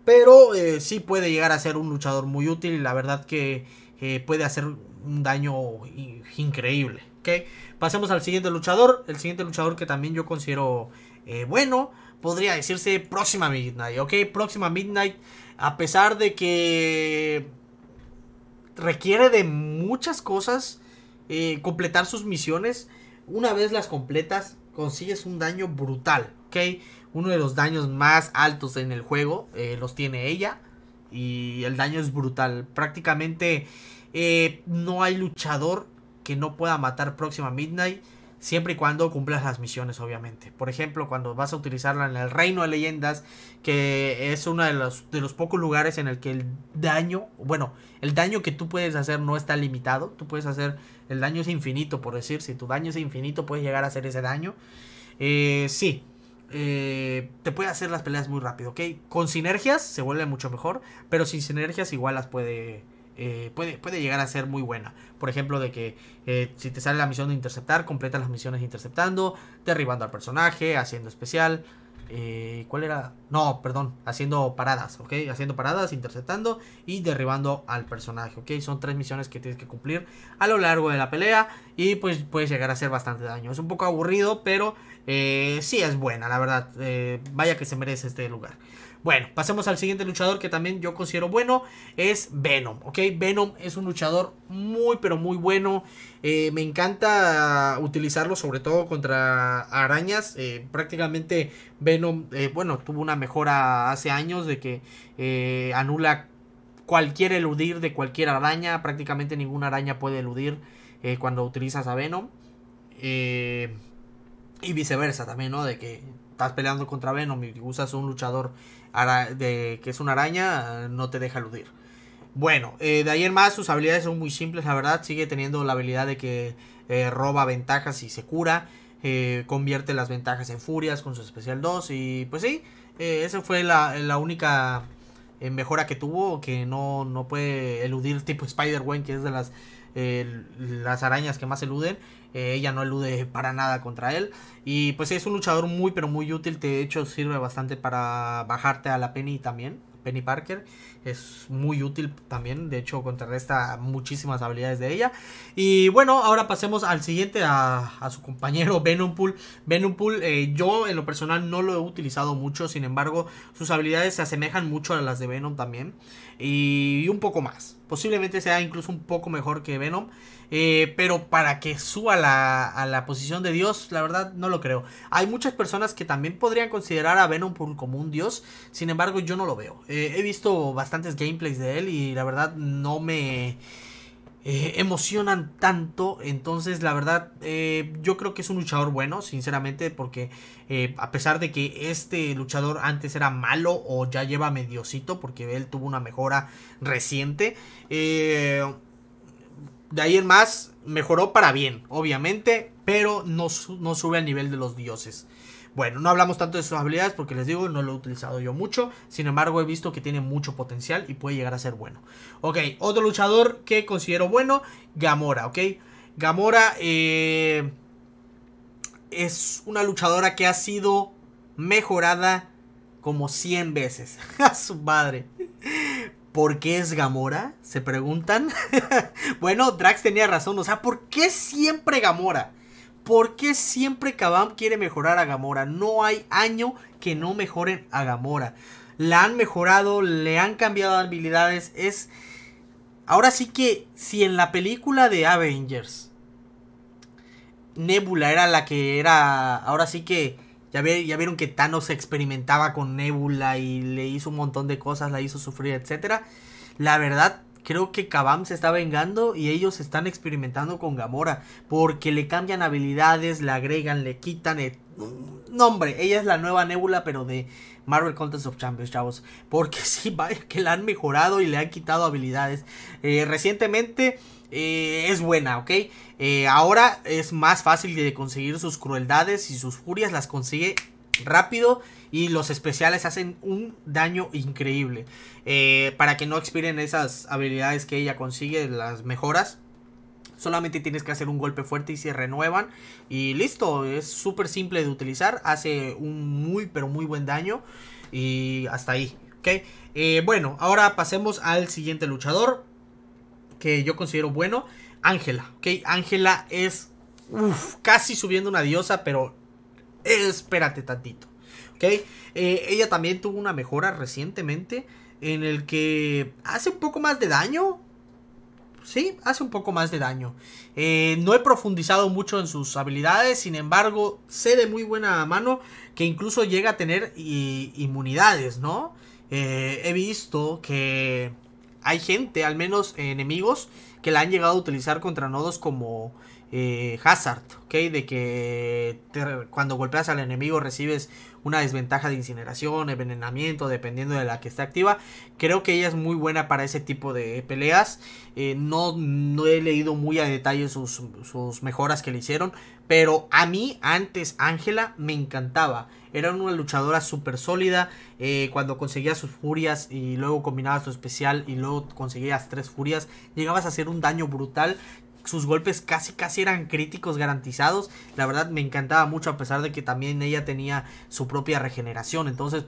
pero sí puede llegar a ser un luchador muy útil. La verdad que puede hacer un daño increíble. ¿okay? Pasemos al siguiente luchador. El siguiente luchador que también yo considero eh, bueno. Podría decirse Próxima Midnight. ¿ok? Próxima Midnight. A pesar de que requiere de muchas cosas. Eh, completar sus misiones. Una vez las completas, consigues un daño brutal. ¿ok? Uno de los daños más altos en el juego eh, los tiene ella. Y el daño es brutal. Prácticamente eh, no hay luchador que no pueda matar próxima Midnight. Siempre y cuando cumplas las misiones, obviamente. Por ejemplo, cuando vas a utilizarla en el Reino de Leyendas, que es uno de los, de los pocos lugares en el que el daño, bueno, el daño que tú puedes hacer no está limitado. Tú puedes hacer, el daño es infinito, por decir, si tu daño es infinito, puedes llegar a hacer ese daño. Eh, sí, eh, te puede hacer las peleas muy rápido, ¿ok? Con sinergias se vuelve mucho mejor, pero sin sinergias igual las puede eh, puede, llegar a ser muy buena. Por ejemplo, de que eh, si te sale la misión de interceptar, completa las misiones interceptando, derribando al personaje, haciendo especial. Eh, ¿Cuál era? No, perdón, haciendo paradas, ¿ok? Haciendo paradas, interceptando y derribando al personaje, ¿ok? Son tres misiones que tienes que cumplir a lo largo de la pelea y pues puedes llegar a hacer bastante daño. Es un poco aburrido, pero sí es buena, la verdad. vaya que se merece este lugar. Bueno, pasemos al siguiente luchador que también yo considero bueno, es Venom, Venom es un luchador muy, pero muy bueno. Eh, me encanta utilizarlo sobre todo contra arañas. Eh, prácticamente Venom, eh, bueno, tuvo una mejora hace años de que anula cualquier eludir de cualquier araña. Prácticamente ninguna araña puede eludir cuando utilizas a Venom. y viceversa también, ¿no? De que estás peleando contra Venom y usas un luchador de que es una araña, no te deja eludir. Bueno, eh, de ahí en más sus habilidades son muy simples, la verdad. Sigue teniendo la habilidad de que eh, roba ventajas y se cura. Eh, convierte las ventajas en furias con su especial 2. Y pues sí, esa fue la, única mejora que tuvo. Que no, no puede eludir tipo spider wen que es de las, las arañas que más eluden. Eh, ella no elude para nada contra él. Y pues es un luchador muy, pero muy útil. De hecho, sirve bastante para bajarte a la Penny también. Penny Parker es muy útil también, de hecho contrarresta muchísimas habilidades de ella. Y bueno, ahora pasemos al siguiente, a, su compañero Pool. Venompool Pool, yo en lo personal no lo he utilizado mucho, sin embargo sus habilidades se asemejan mucho a las de Venom también. Y, un poco más, posiblemente sea incluso un poco mejor que Venom. Eh, pero para que suba a la posición de Dios, la verdad no lo creo. Hay muchas personas que también podrían considerar a Venom como un Dios, sin embargo yo no lo veo. Eh, he visto bastante bastantes gameplays de él y la verdad no me eh, emocionan tanto. Entonces, la verdad, eh, yo creo que es un luchador bueno, sinceramente, porque eh, a pesar de que este luchador antes era malo o ya lleva mediocito, porque él tuvo una mejora reciente, de ahí en más mejoró para bien, obviamente, pero no, no sube al nivel de los dioses. Bueno, no hablamos tanto de sus habilidades porque les digo, no lo he utilizado yo mucho. Sin embargo, he visto que tiene mucho potencial y puede llegar a ser bueno. Ok, otro luchador que considero bueno, Gamora, ¿ok? Gamora eh, es una luchadora que ha sido mejorada como 100 veces. (laughs) a su madre. ¿Por qué es Gamora? ¿Se preguntan? (laughs) bueno, Drax tenía razón. O sea, ¿por qué siempre Gamora? ¿Por qué siempre Kabam quiere mejorar a Gamora? No hay año que no mejoren a Gamora. La han mejorado, le han cambiado habilidades. Es. Ahora sí que, si en la película de Avengers Nebula era la que era. Ahora sí que. Ya, ya, vieron que Thanos experimentaba con Nebula y le hizo un montón de cosas, la hizo sufrir, etc. La verdad, Creo que Kabam se está vengando y ellos están experimentando con Gamora. Porque le cambian habilidades, le agregan, le quitan. El... Eh, no, hombre, ella es la nueva Nebula, pero de Marvel Contest of Champions, chavos. Porque (laughs) sí, vaya que la han mejorado y le han quitado habilidades. Eh, recientemente. Eh, es buena, ¿ok? ahora es más fácil de conseguir sus crueldades y sus furias las consigue rápido y los especiales hacen un daño increíble. Eh, para que no expiren esas habilidades que ella consigue, las mejoras. Solamente tienes que hacer un golpe fuerte y se renuevan. Y listo, es súper simple de utilizar. Hace un muy pero muy buen daño. Y hasta ahí. ¿ok? Eh, bueno, ahora pasemos al siguiente luchador. Que yo considero bueno. Ángela. ¿ok? Ángela es casi subiendo una diosa, pero espérate tantito. ¿Ok? Eh, ella también tuvo una mejora recientemente en el que hace un poco más de daño. Sí, hace un poco más de daño. Eh, no he profundizado mucho en sus habilidades, sin embargo, sé de muy buena mano que incluso llega a tener inmunidades, ¿no? Eh, he visto que hay gente, al menos enemigos, que la han llegado a utilizar contra nodos como eh, Hazard, ¿ok? De que cuando golpeas al enemigo recibes una desventaja de incineración, envenenamiento, dependiendo de la que esté activa. Creo que ella es muy buena para ese tipo de peleas. Eh, no, he leído muy a detalle sus, mejoras que le hicieron, pero a mí antes Ángela me encantaba. Era una luchadora súper sólida. Eh, cuando conseguías sus furias y luego combinabas su especial y luego conseguías tres furias, llegabas a hacer un daño brutal sus golpes casi casi eran críticos garantizados. La verdad me encantaba mucho a pesar de que también ella tenía su propia regeneración. Entonces,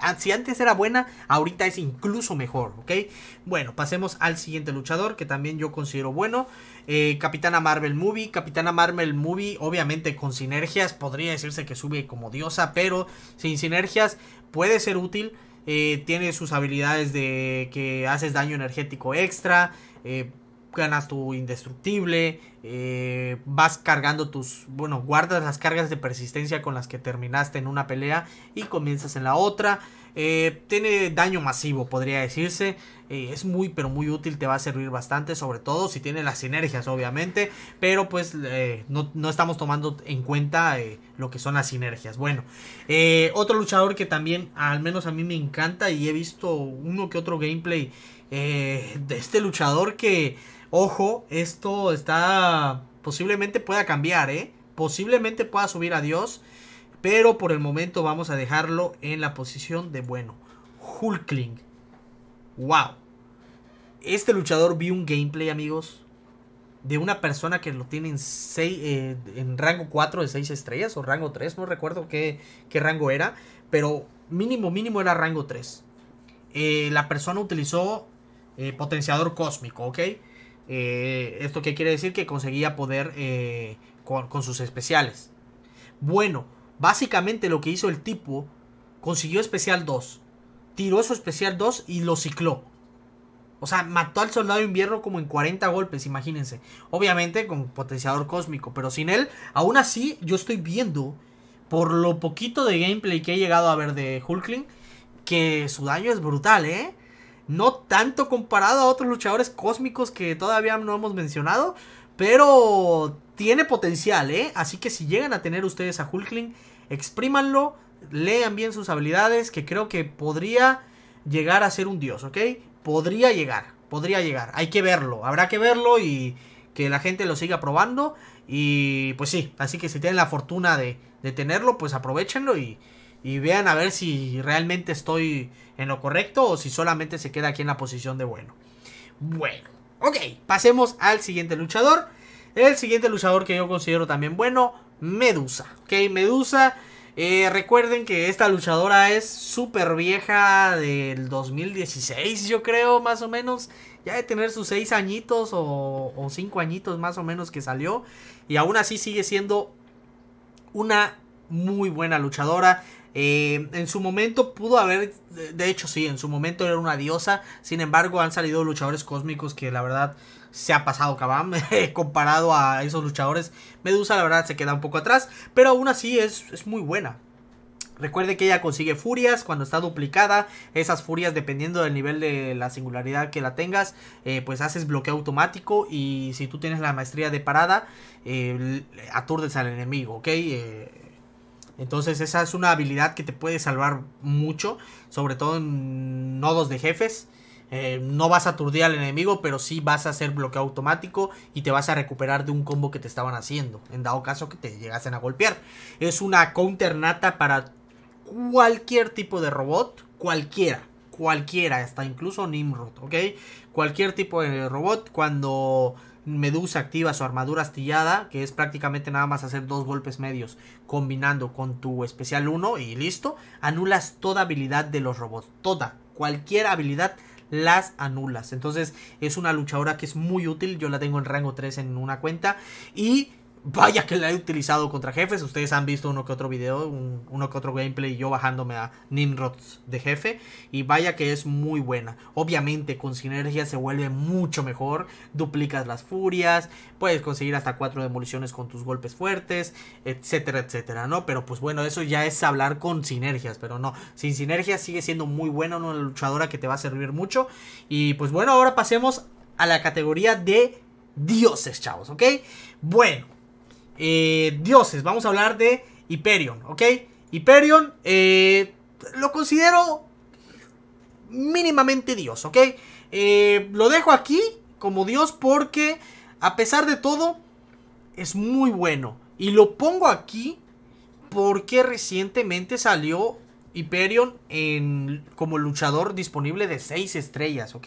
ah, si antes era buena, ahorita es incluso mejor, ¿ok? Bueno, pasemos al siguiente luchador que también yo considero bueno. Eh, Capitana Marvel Movie. Capitana Marvel Movie, obviamente con sinergias, podría decirse que sube como diosa, pero sin sinergias puede ser útil. Eh, tiene sus habilidades de que haces daño energético extra. Eh, ganas tu indestructible, eh, vas cargando tus, bueno, guardas las cargas de persistencia con las que terminaste en una pelea y comienzas en la otra. Eh, tiene daño masivo, podría decirse. Eh, es muy, pero muy útil, te va a servir bastante, sobre todo si tiene las sinergias, obviamente. Pero pues no, no, estamos tomando en cuenta lo que son las sinergias. Bueno, otro luchador que también, al menos a mí me encanta y he visto uno que otro gameplay de este luchador que Ojo, esto está. Posiblemente pueda cambiar, ¿eh? Posiblemente pueda subir a Dios. Pero por el momento vamos a dejarlo en la posición de bueno. Hulkling. ¡Wow! Este luchador vi un gameplay, amigos. De una persona que lo tiene en, eh, en rango 4 de 6 estrellas o rango 3, no recuerdo qué, rango era, pero mínimo, mínimo era rango 3. Eh, la persona utilizó eh, potenciador cósmico, ¿ok? Eh, ¿Esto que quiere decir? Que conseguía poder eh, con, sus especiales. Bueno, básicamente lo que hizo el tipo, consiguió especial 2. Tiró su especial 2 y lo cicló. O sea, mató al soldado invierno como en 40 golpes, imagínense. Obviamente con potenciador cósmico, pero sin él, aún así yo estoy viendo, por lo poquito de gameplay que he llegado a ver de Hulkling, que su daño es brutal, ¿eh? No tanto comparado a otros luchadores cósmicos que todavía no hemos mencionado. Pero tiene potencial, ¿eh? Así que si llegan a tener ustedes a Hulkling, exprímanlo, lean bien sus habilidades, que creo que podría llegar a ser un dios, ¿ok? Podría llegar, podría llegar. Hay que verlo, habrá que verlo y que la gente lo siga probando. Y pues sí, así que si tienen la fortuna de, tenerlo, pues aprovechenlo y, y vean a ver si realmente estoy en lo correcto o si solamente se queda aquí en la posición de bueno. Bueno, ok, pasemos al siguiente luchador. El siguiente luchador que yo considero también bueno, Medusa. Ok, Medusa, eh, recuerden que esta luchadora es súper vieja del 2016, yo creo, más o menos. Ya de tener sus seis añitos o, o cinco añitos más o menos que salió. Y aún así sigue siendo una muy buena luchadora. Eh, en su momento pudo haber, de hecho sí, en su momento era una diosa. Sin embargo, han salido luchadores cósmicos que la verdad se ha pasado cabam (laughs) comparado a esos luchadores. Medusa la verdad se queda un poco atrás, pero aún así es, muy buena. Recuerde que ella consigue furias cuando está duplicada. Esas furias, dependiendo del nivel de la singularidad que la tengas, eh, pues haces bloqueo automático. Y si tú tienes la maestría de parada, eh, aturdes al enemigo, ¿ok? Entonces esa es una habilidad que te puede salvar mucho, sobre todo en nodos de jefes. Eh, no vas a aturdir al enemigo, pero sí vas a hacer bloqueo automático y te vas a recuperar de un combo que te estaban haciendo, en dado caso que te llegasen a golpear. Es una counter nata para cualquier tipo de robot, cualquiera, cualquiera, hasta incluso Nimrod, ¿ok? Cualquier tipo de robot, cuando Medusa activa su armadura astillada, que es prácticamente nada más hacer dos golpes medios, combinando con tu especial 1 y listo, anulas toda habilidad de los robots, toda, cualquier habilidad las anulas. Entonces es una luchadora que es muy útil, yo la tengo en rango 3 en una cuenta y Vaya que la he utilizado contra jefes. Ustedes han visto uno que otro video, uno que otro gameplay yo bajándome a Nimrods de jefe. Y vaya que es muy buena. Obviamente con sinergia se vuelve mucho mejor. Duplicas las furias. Puedes conseguir hasta cuatro demoliciones con tus golpes fuertes. Etcétera, etcétera, ¿no? Pero pues bueno, eso ya es hablar con sinergias. Pero no, sin sinergias sigue siendo muy buena una luchadora que te va a servir mucho. Y pues bueno, ahora pasemos a la categoría de dioses, chavos, ¿ok? Bueno. Eh, dioses. Vamos a hablar de Hyperion, ¿ok? Hyperion eh, lo considero mínimamente dios, ¿ok? Eh, lo dejo aquí como dios porque a pesar de todo es muy bueno. Y lo pongo aquí porque recientemente salió Hyperion en, como luchador disponible de 6 estrellas, ¿ok?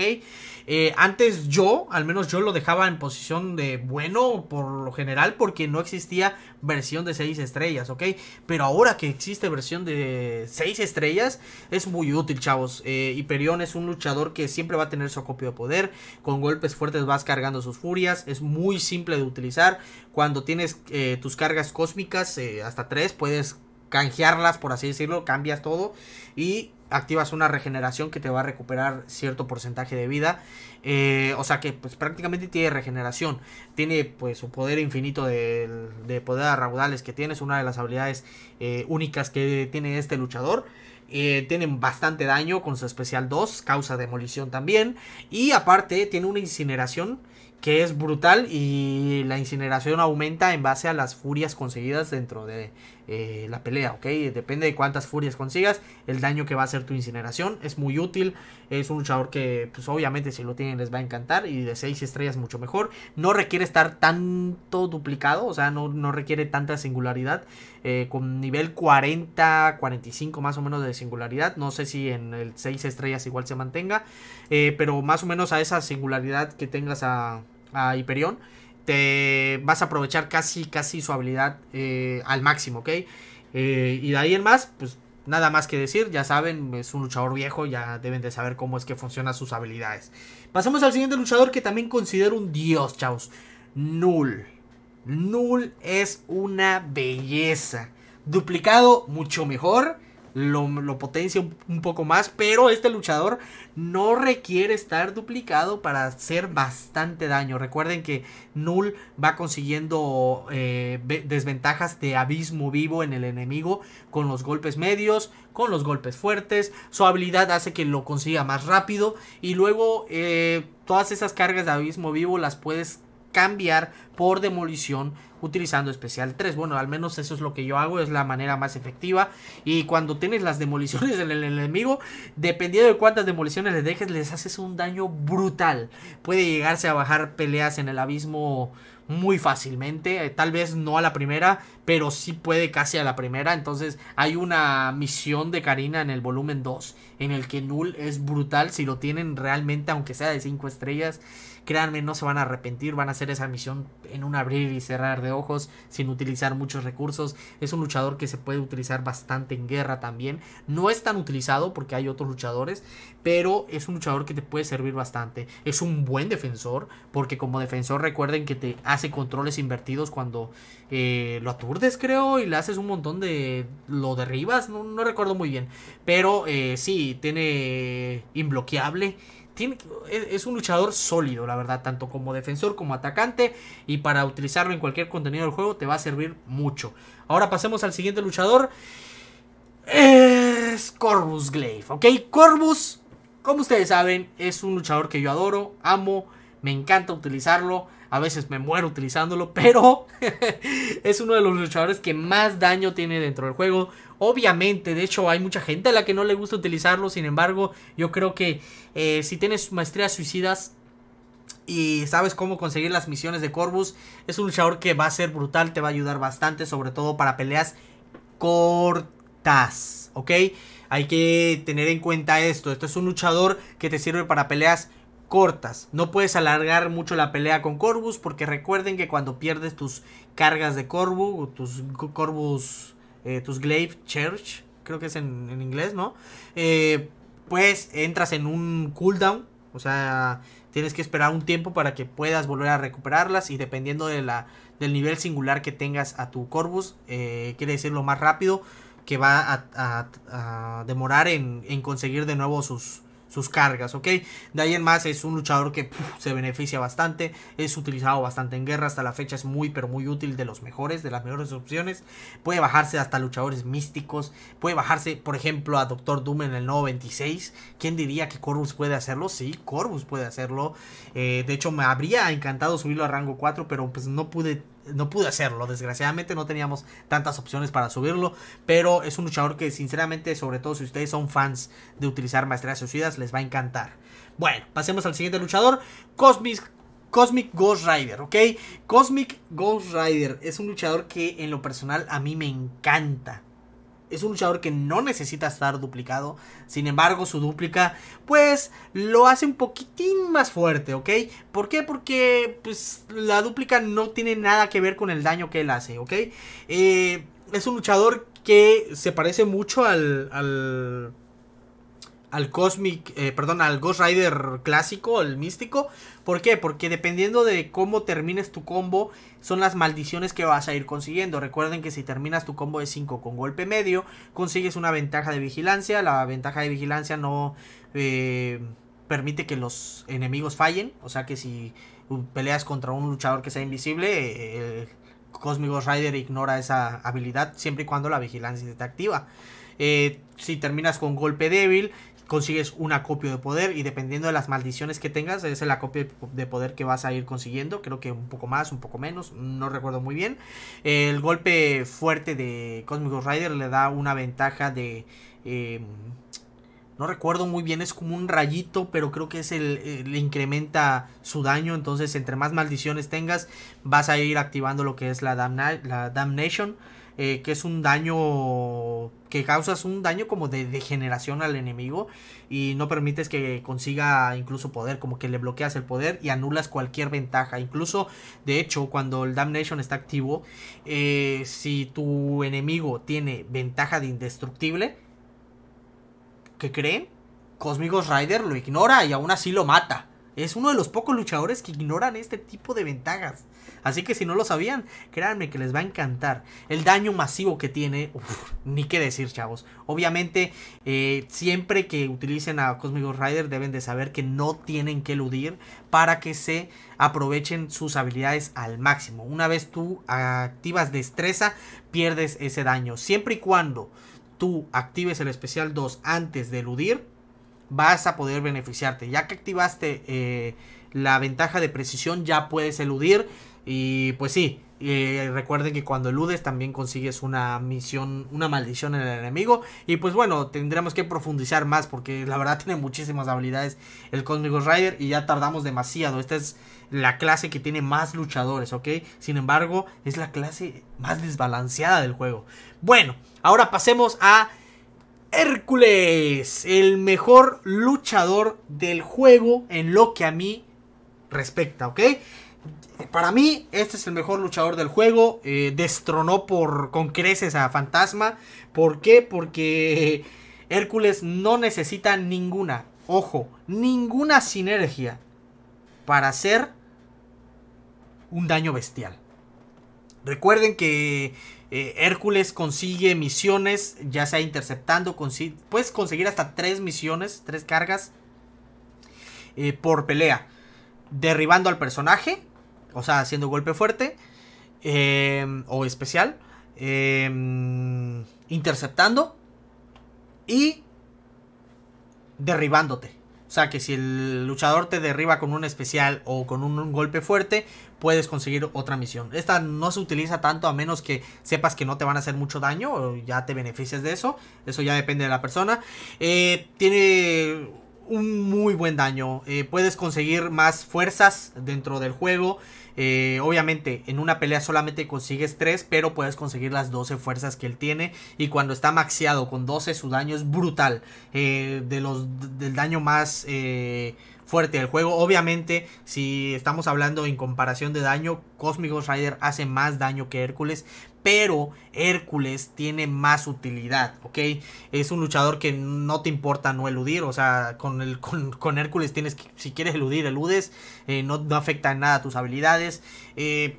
Eh, antes yo, al menos yo lo dejaba en posición de bueno por lo general porque no existía versión de 6 estrellas, ¿ok? Pero ahora que existe versión de 6 estrellas es muy útil, chavos. Eh, Hyperion es un luchador que siempre va a tener su acopio de poder, con golpes fuertes vas cargando sus furias, es muy simple de utilizar. Cuando tienes eh, tus cargas cósmicas, hasta 3, puedes canjearlas, por así decirlo, cambias todo y activas una regeneración que te va a recuperar cierto porcentaje de vida. Eh, o sea que pues, prácticamente tiene regeneración. Tiene pues su poder infinito de, poder raudales que tiene. Es una de las habilidades eh, únicas que tiene este luchador. Eh, tienen bastante daño con su especial 2, causa demolición también. Y aparte tiene una incineración que es brutal y la incineración aumenta en base a las furias conseguidas dentro de eh, la pelea, ¿ok? Depende de cuántas furias consigas, el daño que va a hacer tu incineración. Es muy útil, es un luchador que pues obviamente si lo tienen les va a encantar y de 6 estrellas mucho mejor. No requiere estar tanto duplicado, o sea, no, requiere tanta singularidad. Eh, con nivel 40, 45 más o menos de singularidad. No sé si en el 6 estrellas igual se mantenga, eh, pero más o menos a esa singularidad que tengas a, a Hyperion te vas a aprovechar casi, casi su habilidad eh, al máximo, ¿ok? Eh, y de ahí en más, pues nada más que decir, ya saben, es un luchador viejo, ya deben de saber cómo es que funcionan sus habilidades. Pasamos al siguiente luchador que también considero un dios, chavos. Null. Null es una belleza. Duplicado, mucho mejor lo, potencia un, poco más, pero este luchador no requiere estar duplicado para hacer bastante daño. Recuerden que Null va consiguiendo eh, desventajas de abismo vivo en el enemigo con los golpes medios, con los golpes fuertes, su habilidad hace que lo consiga más rápido y luego eh, todas esas cargas de abismo vivo las puedes cambiar por demolición utilizando especial 3. Bueno, al menos eso es lo que yo hago, es la manera más efectiva. Y cuando tienes las demoliciones En el enemigo, dependiendo de cuántas demoliciones le dejes, les haces un daño brutal. Puede llegarse a bajar peleas en el abismo muy fácilmente, eh, tal vez no a la primera, pero sí puede casi a la primera. Entonces hay una misión de Karina en el volumen 2 en el que Null es brutal si lo tienen realmente, aunque sea de 5 estrellas. Créanme, no se van a arrepentir, van a hacer esa misión en un abrir y cerrar de ojos, sin utilizar muchos recursos. Es un luchador que se puede utilizar bastante en guerra también. No es tan utilizado porque hay otros luchadores, pero es un luchador que te puede servir bastante. Es un buen defensor, porque como defensor recuerden que te hace controles invertidos cuando eh, lo aturdes, creo, y le haces un montón de... lo derribas, no, recuerdo muy bien. Pero eh, sí, tiene eh, inbloqueable es un luchador sólido, la verdad, tanto como defensor como atacante. Y para utilizarlo en cualquier contenido del juego te va a servir mucho. Ahora pasemos al siguiente luchador. Es Corvus Glaive, ¿ok? Corvus, como ustedes saben, es un luchador que yo adoro, amo, me encanta utilizarlo. A veces me muero utilizándolo, (laughs) pero (laughs) es uno de los luchadores que más daño tiene dentro del juego. Obviamente, de hecho, hay mucha gente a la que no le gusta utilizarlo. Sin embargo, yo creo que eh, si tienes maestrías suicidas, y sabes cómo conseguir las misiones de Corvus. Es un luchador que va a ser brutal, te va a ayudar bastante, sobre todo para peleas cortas, ¿ok? Hay que tener en cuenta esto. Esto es un luchador que te sirve para peleas cortas. No puedes alargar mucho la pelea con Corvus porque recuerden que cuando pierdes tus cargas de o tus Corvus eh, tus Glaive Church, creo que es en, inglés, ¿no? Eh, pues entras en un cooldown, o sea, tienes que esperar un tiempo para que puedas volver a recuperarlas y dependiendo de la, del nivel singular que tengas a tu Corvus, eh, quiere decir lo más rápido que va a, demorar en, conseguir de nuevo sus, sus cargas, ¿ok? De ahí en más es un luchador que se beneficia bastante, es utilizado bastante en guerra, hasta la fecha es muy pero muy útil de los mejores, de las mejores opciones. Puede bajarse hasta luchadores místicos, puede bajarse por ejemplo a Doctor Doom en el 96. ¿Quién diría que Corvus puede hacerlo? Sí, Corvus puede hacerlo. Eh, de hecho me habría encantado subirlo a rango 4, pero pues no pude no pude hacerlo. Desgraciadamente no teníamos tantas opciones para subirlo. Pero es un luchador que sinceramente, sobre todo si ustedes son fans de utilizar maestrías suicidas, les va a encantar. Bueno, pasemos al siguiente luchador. Cosmic Cosmic Ghost Rider, ¿ok? Cosmic Ghost Rider es un luchador que en lo personal a mí me encanta. Es un luchador que no necesita estar duplicado. Sin embargo, su dúplica, pues, lo hace un poquitín más fuerte, ¿ok? ¿Por qué? Porque, pues, la dúplica no tiene nada que ver con el daño que él hace, ¿ok? Eh, es un luchador que se parece mucho al al Cosmic, eh, perdón, al Ghost Rider clásico, el místico. ¿Por qué? Porque dependiendo de cómo termines tu combo, son las maldiciones que vas a ir consiguiendo. Recuerden que si terminas tu combo de 5 con golpe medio, consigues una ventaja de vigilancia. La ventaja de vigilancia no eh, permite que los enemigos fallen. O sea que si peleas contra un luchador que sea invisible, eh, El Cosmic Ghost Rider ignora esa habilidad siempre y cuando la vigilancia esté activa. si terminas con golpe débil, consigues un acopio de poder y dependiendo de las maldiciones que tengas es el acopio de poder que vas a ir consiguiendo, creo que un poco más, un poco menos, no recuerdo muy bien. El golpe fuerte de Cosmic Rider le da una ventaja de... Em, no recuerdo muy bien, es como un rayito, pero creo que es el, eh, le incrementa su daño. Entonces, entre más maldiciones tengas, vas a ir activando lo que es la, la Damnation. Eh, que es un daño que causas un daño como de degeneración al enemigo y no permites que consiga incluso poder, como que le bloqueas el poder y anulas cualquier ventaja. Incluso, de hecho, cuando el Damnation está activo, eh, si tu enemigo tiene ventaja de indestructible, ¿qué creen? Cosmigos Rider lo ignora y aún así lo mata. Es uno de los pocos luchadores que ignoran este tipo de ventajas. Así que si no lo sabían, créanme que les va a encantar. El daño masivo que tiene, ni qué decir, chavos. Obviamente, eh, siempre que utilicen a Cosmic Rider deben de saber que no tienen que eludir para que se aprovechen sus habilidades al máximo. Una vez tú activas destreza, pierdes ese daño. Siempre y cuando tú actives el especial 2 antes de eludir, vas a poder beneficiarte. Ya que activaste eh, la ventaja de precisión, ya puedes eludir y pues sí, eh, recuerden que cuando eludes también consigues una misión, una maldición en el enemigo. Y pues bueno, tendremos que profundizar más porque la verdad tiene muchísimas habilidades el Cosmic Rider y ya tardamos demasiado. Esta es la clase que tiene más luchadores, ¿ok? Sin embargo, es la clase más desbalanceada del juego. Bueno, ahora pasemos a Hércules, el mejor luchador del juego en lo que a mí respecta, ¿ok? Para mí, este es el mejor luchador del juego. Eh, destronó por, con creces a Fantasma. ¿Por qué? Porque Hércules no necesita ninguna, ojo, ninguna sinergia para hacer un daño bestial. Recuerden que eh, Hércules consigue misiones, ya sea interceptando, puedes conseguir hasta tres misiones, tres cargas eh, por pelea, derribando al personaje o sea, haciendo golpe fuerte eh, o especial, eh, interceptando y derribándote. O sea que si el luchador te derriba con un especial o con un, golpe fuerte, puedes conseguir otra misión. Esta no se utiliza tanto a menos que sepas que no te van a hacer mucho daño o ya te beneficias de eso. Eso ya depende de la persona. Eh, tiene un muy buen daño. Eh, puedes conseguir más fuerzas dentro del juego. Eh, obviamente, en una pelea solamente consigues 3, pero puedes conseguir las 12 fuerzas que él tiene. Y cuando está maxiado con 12, su daño es brutal. Eh, de los, del daño más fuerte del juego. Obviamente, si estamos hablando en comparación de daño, Cosmic Rider hace más daño que Hércules pero Hércules tiene más utilidad, ¿ok? Es un luchador que no te importa no eludir, o sea, con, el, con, Hércules tienes que, si quieres eludir, eludes, eh, no, afecta en nada tus habilidades. Eh,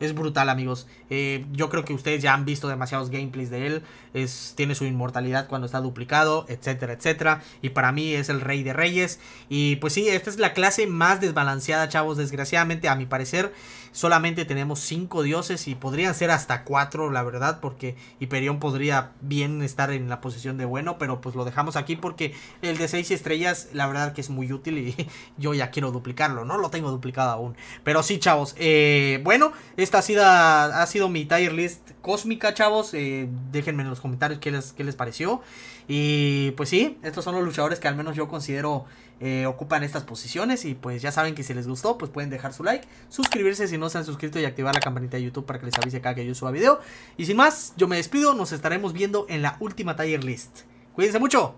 es brutal, amigos. Eh, yo creo que ustedes ya han visto demasiados gameplays de él. Es, tiene su inmortalidad cuando está duplicado, etcétera, etcétera. Y para mí es el rey de reyes. Y pues sí, esta es la clase más desbalanceada, chavos, desgraciadamente, a mi parecer solamente tenemos cinco dioses y podrían ser hasta cuatro, la verdad, porque Hyperion podría bien estar en la posición de bueno, pero pues lo dejamos aquí porque el de seis estrellas, la verdad que es muy útil y (laughs) yo ya quiero duplicarlo, no lo tengo duplicado aún. Pero sí, chavos, eh, bueno, esta ha sido, ha sido mi tier list cósmica, chavos. Eh, déjenme en los comentarios qué les, qué les pareció. Y pues sí, estos son los luchadores que al menos yo considero eh, ocupan estas posiciones y pues ya saben que si les gustó pues pueden dejar su like, suscribirse si no se han suscrito y activar la campanita de YouTube para que les avise cada que yo suba video. Y sin más, yo me despido, nos estaremos viendo en la última tier list. Cuídense mucho.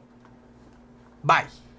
Bye.